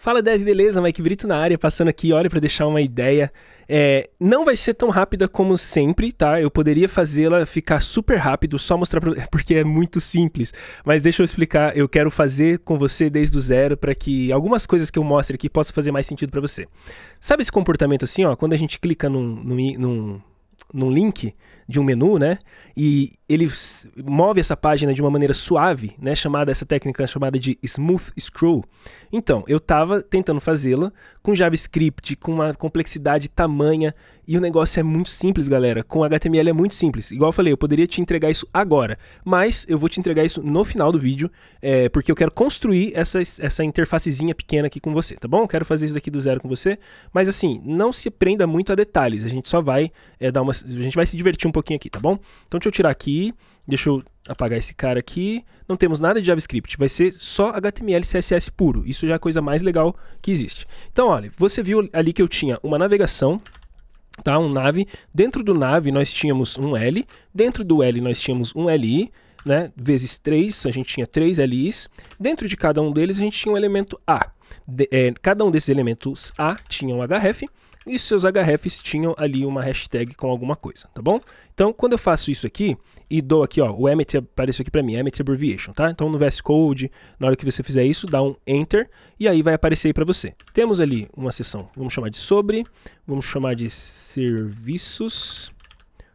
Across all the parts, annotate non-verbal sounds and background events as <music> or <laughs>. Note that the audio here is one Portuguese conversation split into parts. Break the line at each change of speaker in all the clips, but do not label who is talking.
Fala Dev, beleza? Mike Brito na área, passando aqui, olha, para deixar uma ideia. É, não vai ser tão rápida como sempre, tá? Eu poderia fazê-la ficar super rápido, só mostrar pra... <laughs> porque é muito simples. Mas deixa eu explicar, eu quero fazer com você desde o zero para que algumas coisas que eu mostre aqui possam fazer mais sentido para você. Sabe esse comportamento assim, ó? Quando a gente clica num, num, num num link de um menu, né? E ele move essa página de uma maneira suave, né? Chamada essa técnica é chamada de smooth scroll. Então, eu estava tentando fazê-la com JavaScript, com uma complexidade tamanha e o negócio é muito simples, galera. Com HTML é muito simples. Igual eu falei, eu poderia te entregar isso agora, mas eu vou te entregar isso no final do vídeo, é, porque eu quero construir essa, essa interfacezinha pequena aqui com você, tá bom? Eu quero fazer isso daqui do zero com você, mas assim, não se prenda muito a detalhes. A gente só vai é, dar uma a gente vai se divertir um pouquinho aqui, tá bom? Então deixa eu tirar aqui, deixa eu apagar esse cara aqui. Não temos nada de JavaScript, vai ser só HTML CSS puro. Isso já é a coisa mais legal que existe. Então, olha, você viu ali que eu tinha uma navegação, tá? Um nave. Dentro do nave nós tínhamos um L, dentro do L nós tínhamos um LI, né? Vezes 3, a gente tinha 3 LIs. Dentro de cada um deles a gente tinha um elemento A. De, é, cada um desses elementos A tinha um href e seus hrefs tinham ali uma hashtag com alguma coisa, tá bom? Então, quando eu faço isso aqui e dou aqui, ó, o emmet apareceu aqui para mim, emmet abbreviation, tá? Então, no VS Code, na hora que você fizer isso, dá um enter e aí vai aparecer aí para você. Temos ali uma seção, vamos chamar de sobre, vamos chamar de serviços,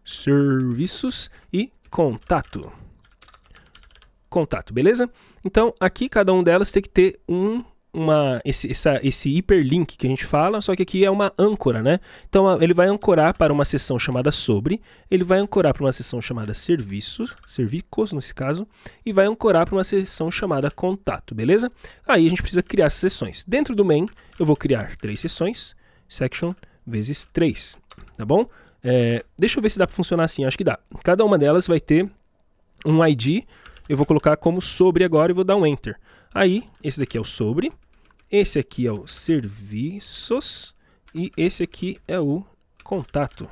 serviços e contato. Contato, beleza? Então, aqui cada um delas tem que ter um uma, esse, essa, esse hiperlink que a gente fala, só que aqui é uma âncora, né? Então ele vai ancorar para uma seção chamada sobre, ele vai ancorar para uma seção chamada serviços, servicos nesse caso, e vai ancorar para uma seção chamada contato, beleza? Aí a gente precisa criar as seções. Dentro do main, eu vou criar três seções, section vezes três tá bom? É, deixa eu ver se dá para funcionar assim, acho que dá. Cada uma delas vai ter um ID, eu vou colocar como sobre agora e vou dar um enter. Aí, esse daqui é o sobre, esse aqui é o serviços e esse aqui é o contato.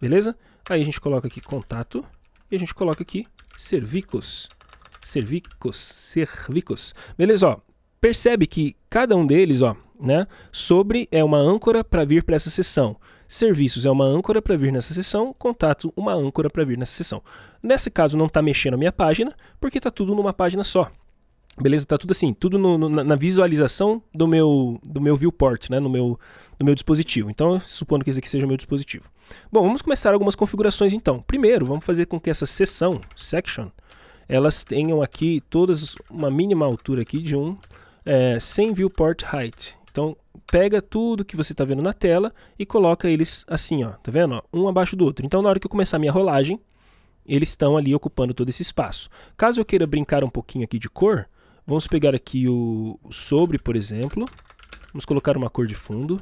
Beleza? Aí a gente coloca aqui contato e a gente coloca aqui servicos. Servicos, servicos. Beleza, ó. Percebe que cada um deles, ó, né, sobre é uma âncora para vir para essa sessão. Serviços é uma âncora para vir nessa sessão, contato uma âncora para vir nessa sessão. Nesse caso não está mexendo a minha página, porque está tudo numa página só. Beleza? Tá tudo assim, tudo no, no, na visualização do meu, do meu viewport, né? No meu, do meu dispositivo. Então, supondo que esse aqui seja o meu dispositivo. Bom, vamos começar algumas configurações então. Primeiro, vamos fazer com que essa seção, section, elas tenham aqui todas uma mínima altura aqui de 1, um, é, sem viewport height. Então, pega tudo que você está vendo na tela e coloca eles assim, ó, tá vendo? Ó, um abaixo do outro. Então, na hora que eu começar a minha rolagem, eles estão ali ocupando todo esse espaço. Caso eu queira brincar um pouquinho aqui de cor, Vamos pegar aqui o sobre, por exemplo. Vamos colocar uma cor de fundo.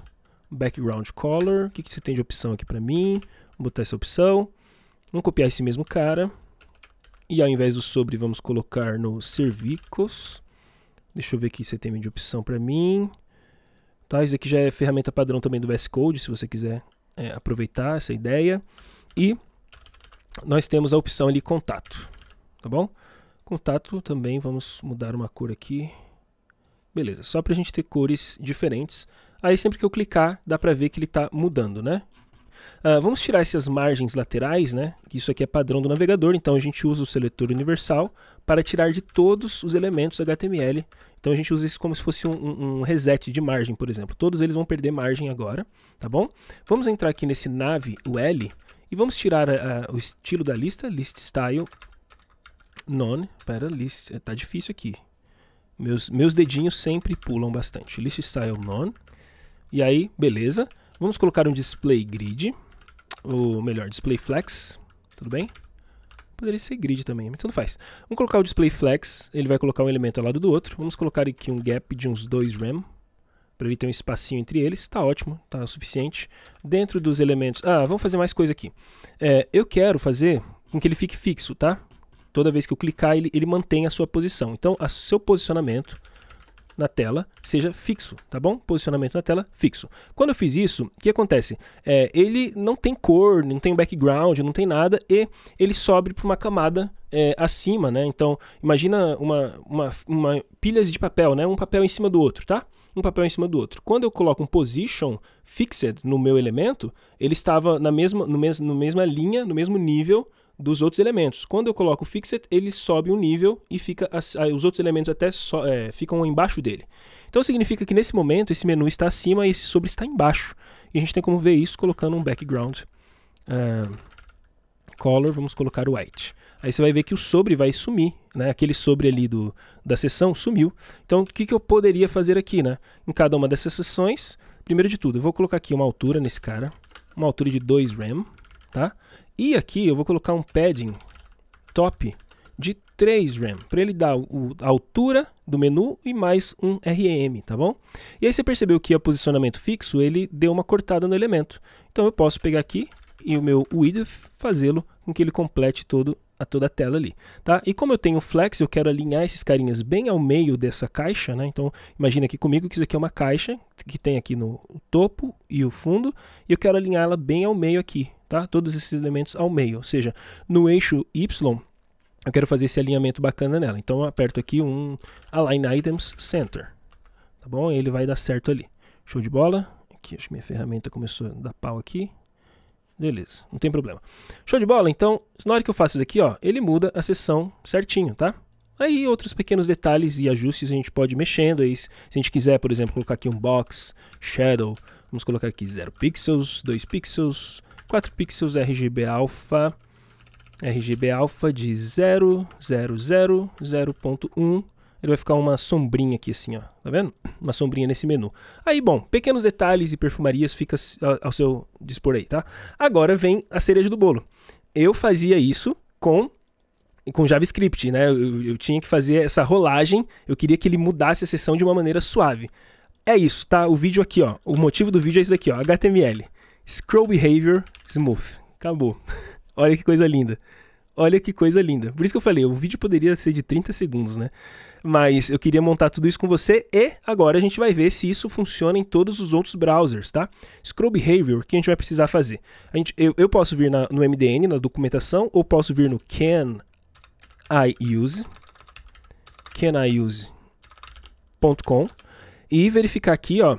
Background color. O que, que você tem de opção aqui para mim? Vou botar essa opção. Vamos copiar esse mesmo cara. E ao invés do sobre, vamos colocar no servicos. Deixa eu ver aqui se tem de opção para mim. Tá, isso aqui já é ferramenta padrão também do VS Code, se você quiser é, aproveitar essa ideia. E nós temos a opção ali contato, tá bom? Contato também, vamos mudar uma cor aqui. Beleza, só para a gente ter cores diferentes. Aí sempre que eu clicar, dá para ver que ele está mudando, né? Uh, vamos tirar essas margens laterais, né? Isso aqui é padrão do navegador, então a gente usa o seletor universal para tirar de todos os elementos HTML. Então a gente usa isso como se fosse um, um reset de margem, por exemplo. Todos eles vão perder margem agora, tá bom? Vamos entrar aqui nesse nave, o L, e vamos tirar ah, o estilo da lista, list style None, pera, list, eh, tá difícil aqui. Meus, meus dedinhos sempre pulam bastante. List style none. E aí, beleza. Vamos colocar um display grid, ou melhor, display flex, tudo bem? Poderia ser grid também, mas tudo faz. Vamos colocar o display flex, ele vai colocar um elemento ao lado do outro. Vamos colocar aqui um gap de uns dois RAM, para ele ter um espacinho entre eles. Está ótimo, está suficiente. Dentro dos elementos... Ah, vamos fazer mais coisa aqui. É, eu quero fazer com que ele fique fixo, tá? toda vez que eu clicar, ele, ele mantém a sua posição. Então, o seu posicionamento na tela seja fixo, tá bom? Posicionamento na tela fixo. Quando eu fiz isso, o que acontece? É, ele não tem cor, não tem background, não tem nada e ele sobe para uma camada é, acima, né? Então, imagina uma, uma, uma pilhas de papel, né? Um papel em cima do outro, tá? Um papel em cima do outro. Quando eu coloco um position fixed no meu elemento, ele estava na mesma, no mes, no mesma linha, no mesmo nível dos outros elementos. Quando eu coloco o fixed, ele sobe um nível e fica ah, os outros elementos até so, é, ficam embaixo dele. Então significa que nesse momento esse menu está acima e esse sobre está embaixo. E a gente tem como ver isso colocando um background uh, color, vamos colocar white. Aí você vai ver que o sobre vai sumir, né? Aquele sobre ali do, da sessão sumiu. Então o que, que eu poderia fazer aqui, né? Em cada uma dessas sessões, primeiro de tudo, eu vou colocar aqui uma altura nesse cara, uma altura de 2 RAM, tá? E aqui eu vou colocar um padding top de 3 RAM, para ele dar o, a altura do menu e mais um RM, tá bom? E aí você percebeu que o posicionamento fixo, ele deu uma cortada no elemento. Então eu posso pegar aqui e o meu width fazê-lo com que ele complete todo a toda a tela ali, tá? E como eu tenho flex, eu quero alinhar esses carinhas bem ao meio dessa caixa, né? Então, imagina aqui comigo que isso aqui é uma caixa que tem aqui no topo e o fundo, e eu quero alinhar ela bem ao meio aqui, tá? Todos esses elementos ao meio, ou seja, no eixo Y, eu quero fazer esse alinhamento bacana nela. Então, eu aperto aqui um Align Items Center, tá bom? E ele vai dar certo ali. Show de bola. Aqui, acho que minha ferramenta começou a dar pau aqui. Beleza, não tem problema. Show de bola? Então, na hora que eu faço isso daqui, ó, ele muda a seção certinho, tá? Aí outros pequenos detalhes e ajustes a gente pode ir mexendo. Aí, se a gente quiser, por exemplo, colocar aqui um box, shadow, vamos colocar aqui 0 pixels, 2 pixels, 4 pixels, RGB alpha, RGB alpha de 0, 0, 0, 0.1 ele vai ficar uma sombrinha aqui assim, ó, tá vendo? Uma sombrinha nesse menu. Aí, bom, pequenos detalhes e perfumarias fica ao seu dispor aí, tá? Agora vem a cereja do bolo. Eu fazia isso com com JavaScript, né? Eu, eu tinha que fazer essa rolagem, eu queria que ele mudasse a seção de uma maneira suave. É isso, tá? O vídeo aqui, ó. O motivo do vídeo é isso aqui, ó. HTML. Scroll Behavior Smooth. Acabou. <laughs> Olha que coisa linda. Olha que coisa linda. Por isso que eu falei, o vídeo poderia ser de 30 segundos, né? Mas eu queria montar tudo isso com você e agora a gente vai ver se isso funciona em todos os outros browsers, tá? Scroll Behavior, o que a gente vai precisar fazer? A gente, eu, eu posso vir na, no MDN, na documentação, ou posso vir no Can I Use, caniuse.com e verificar aqui, ó,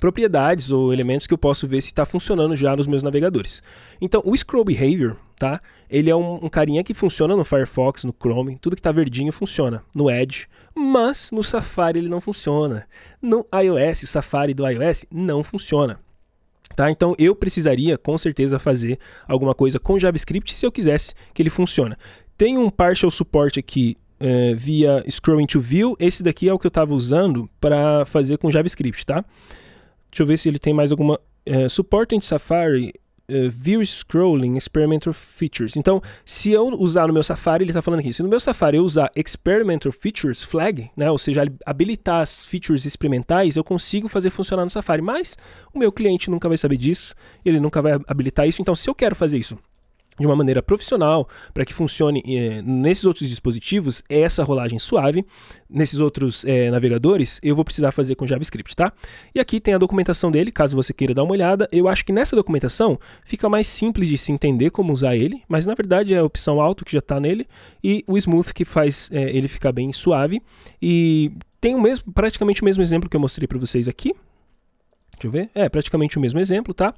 propriedades ou elementos que eu posso ver se está funcionando já nos meus navegadores. Então, o Scroll Behavior, tá? Ele é um, um, carinha que funciona no Firefox, no Chrome, tudo que tá verdinho funciona, no Edge, mas no Safari ele não funciona. No iOS, o Safari do iOS não funciona. Tá? Então eu precisaria com certeza fazer alguma coisa com JavaScript se eu quisesse que ele funcione. Tem um partial suporte aqui é, via Scrolling to View. Esse daqui é o que eu estava usando para fazer com JavaScript, tá? Deixa eu ver se ele tem mais alguma. É, eh, suporte em Safari uh, View Scrolling Experimental Features. Então, se eu usar no meu Safari, ele está falando aqui, se no meu Safari eu usar Experimental Features Flag, né, ou seja, habilitar as features experimentais, eu consigo fazer funcionar no Safari, mas o meu cliente nunca vai saber disso, ele nunca vai habilitar isso. Então, se eu quero fazer isso de uma maneira profissional para que funcione é, nesses outros dispositivos é essa rolagem suave nesses outros é, navegadores eu vou precisar fazer com JavaScript tá e aqui tem a documentação dele caso você queira dar uma olhada eu acho que nessa documentação fica mais simples de se entender como usar ele mas na verdade é a opção alto que já está nele e o smooth que faz é, ele ficar bem suave e tem o mesmo praticamente o mesmo exemplo que eu mostrei para vocês aqui deixa eu ver é praticamente o mesmo exemplo tá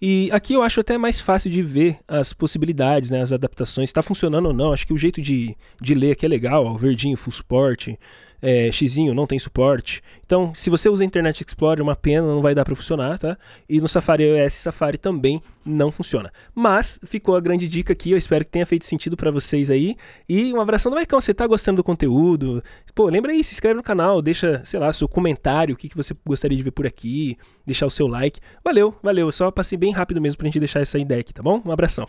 e aqui eu acho até mais fácil de ver as possibilidades, né, as adaptações, está funcionando ou não. Acho que o jeito de, de ler aqui é legal, ó, verdinho, full suporte, é, xizinho, não tem suporte. Então, se você usa Internet Explorer, é uma pena, não vai dar para funcionar, tá? E no Safari OS Safari também não funciona. Mas ficou a grande dica aqui, eu espero que tenha feito sentido para vocês aí. E um abração do Maicon, você tá gostando do conteúdo? Pô, lembra aí, se inscreve no canal, deixa, sei lá, seu comentário, o que, que você gostaria de ver por aqui, deixar o seu like. Valeu, valeu, só passei bem rápido mesmo pra gente deixar essa ideia aqui, tá bom? Um abração.